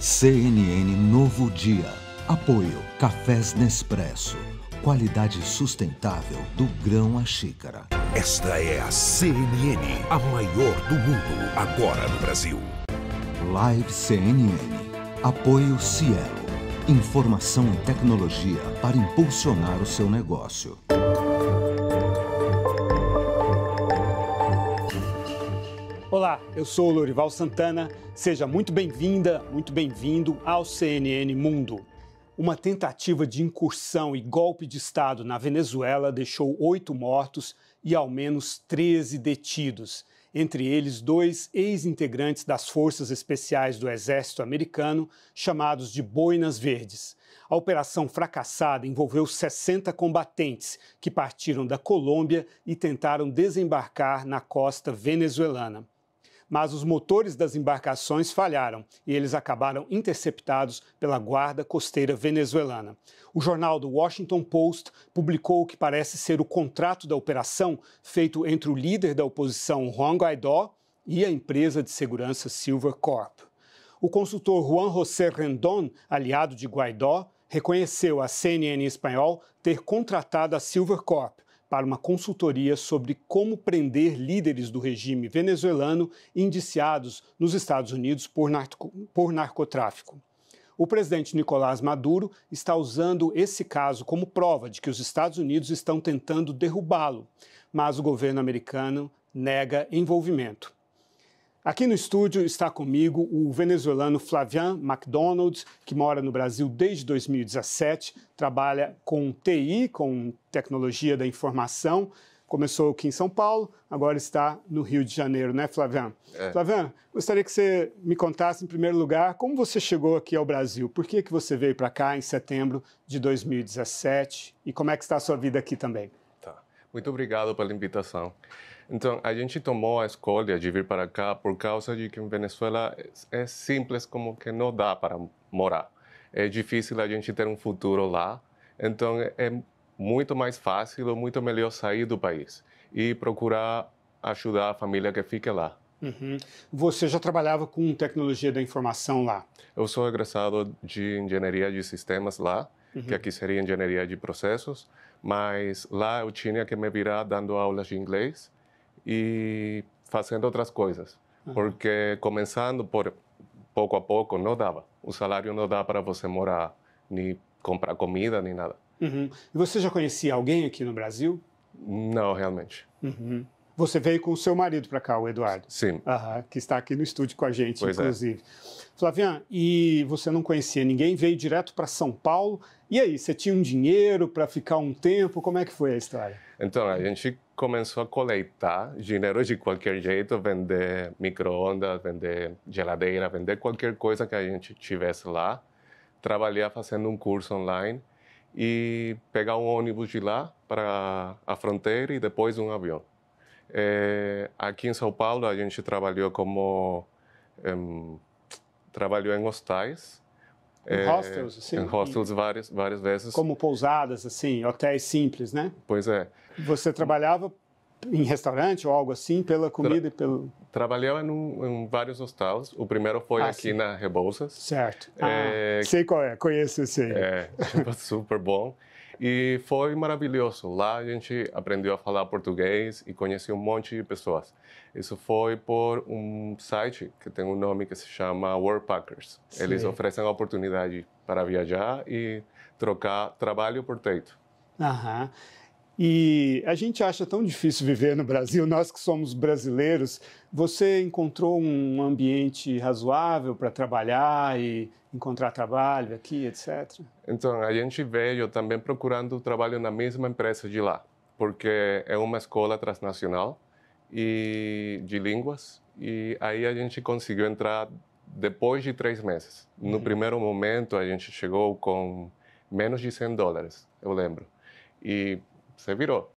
CNN Novo Dia. Apoio Cafés Nespresso. Qualidade sustentável do grão à xícara. Esta é a CNN, a maior do mundo, agora no Brasil. Live CNN. Apoio Cielo. Informação e tecnologia para impulsionar o seu negócio. Olá, eu sou o Lorival Santana. Seja muito bem-vinda, muito bem-vindo ao CNN Mundo. Uma tentativa de incursão e golpe de Estado na Venezuela deixou oito mortos e ao menos 13 detidos, entre eles dois ex-integrantes das Forças Especiais do Exército Americano, chamados de Boinas Verdes. A operação fracassada envolveu 60 combatentes que partiram da Colômbia e tentaram desembarcar na costa venezuelana mas os motores das embarcações falharam e eles acabaram interceptados pela guarda costeira venezuelana. O jornal do Washington Post publicou o que parece ser o contrato da operação feito entre o líder da oposição Juan Guaidó e a empresa de segurança Silver Corp. O consultor Juan José Rendon, aliado de Guaidó, reconheceu à CNN espanhol ter contratado a Silver Corp para uma consultoria sobre como prender líderes do regime venezuelano indiciados nos Estados Unidos por, narco, por narcotráfico. O presidente Nicolás Maduro está usando esse caso como prova de que os Estados Unidos estão tentando derrubá-lo, mas o governo americano nega envolvimento. Aqui no estúdio está comigo o venezuelano Flavian McDonald, que mora no Brasil desde 2017, trabalha com TI, com tecnologia da informação. Começou aqui em São Paulo, agora está no Rio de Janeiro, né, Flavian? É. Flavian, gostaria que você me contasse, em primeiro lugar, como você chegou aqui ao Brasil? Por que, que você veio para cá em setembro de 2017 e como é que está a sua vida aqui também? Muito obrigado pela invitação. Então, a gente tomou a escolha de vir para cá por causa de que em Venezuela é simples como que não dá para morar. É difícil a gente ter um futuro lá. Então, é muito mais fácil, muito melhor sair do país e procurar ajudar a família que fica lá. Uhum. Você já trabalhava com tecnologia da informação lá? Eu sou egressado de engenharia de sistemas lá que aqui seria engenharia de processos, mas lá eu tinha que me virar dando aulas de inglês e fazendo outras coisas, uhum. porque começando por pouco a pouco não dava. O salário não dá para você morar, nem comprar comida, nem nada. Uhum. E você já conhecia alguém aqui no Brasil? Não, realmente. Uhum. Você veio com o seu marido para cá, o Eduardo. Sim. que está aqui no estúdio com a gente, pois é. inclusive. É. Flavian, e você não conhecia ninguém, veio direto para São Paulo. E aí, você tinha um dinheiro para ficar um tempo? Como é que foi a história? Então, a gente começou a coletar dinheiro de qualquer jeito, vender micro-ondas, vender geladeira, vender qualquer coisa que a gente tivesse lá. Trabalhar fazendo um curso online e pegar um ônibus de lá para a fronteira e depois um avião. É, eh, aqui em São Paulo, a gente trabalhou como. trabalhou em hostais. Em eh, hostels, assim? Em hostels várias, várias vezes. Como pousadas, assim, hotéis simples, né? Pois é. Você trabalhava em restaurante ou algo assim, pela comida Tra e pelo... Trabalhava em, um, em vários hostels. O primeiro foi ah, aqui sim. na Rebouças. Certo. É... Ah, sei qual é, conheço esse. É, tipo, super bom. E foi maravilhoso. Lá a gente aprendeu a falar português e conheci um monte de pessoas. Isso foi por um site que tem um nome que se chama Workpackers. Eles oferecem a oportunidade para viajar e trocar trabalho por teito. Aham. E a gente acha tão difícil viver no Brasil, nós que somos brasileiros. Você encontrou um ambiente razoável para trabalhar e encontrar trabalho aqui, etc? Então, a gente veio também procurando trabalho na mesma empresa de lá, porque é uma escola transnacional e de línguas, e aí a gente conseguiu entrar depois de três meses. No uhum. primeiro momento, a gente chegou com menos de 100 dólares, eu lembro. E você virou.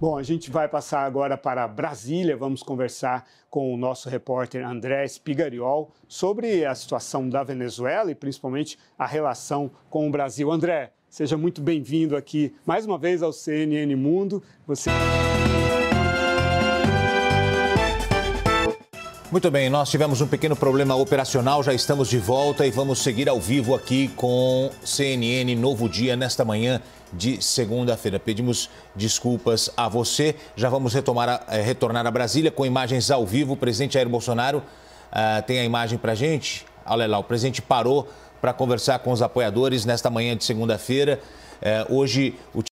Bom, a gente vai passar agora para Brasília. Vamos conversar com o nosso repórter André Spigariol sobre a situação da Venezuela e principalmente a relação com o Brasil. André, seja muito bem-vindo aqui mais uma vez ao CNN Mundo. Você. Muito bem, nós tivemos um pequeno problema operacional, já estamos de volta e vamos seguir ao vivo aqui com CNN Novo Dia nesta manhã de segunda-feira. Pedimos desculpas a você. Já vamos retomar a, eh, retornar a Brasília com imagens ao vivo. O presidente Jair Bolsonaro uh, tem a imagem para gente. Olha lá, o presidente parou para conversar com os apoiadores nesta manhã de segunda-feira. Uh, hoje, o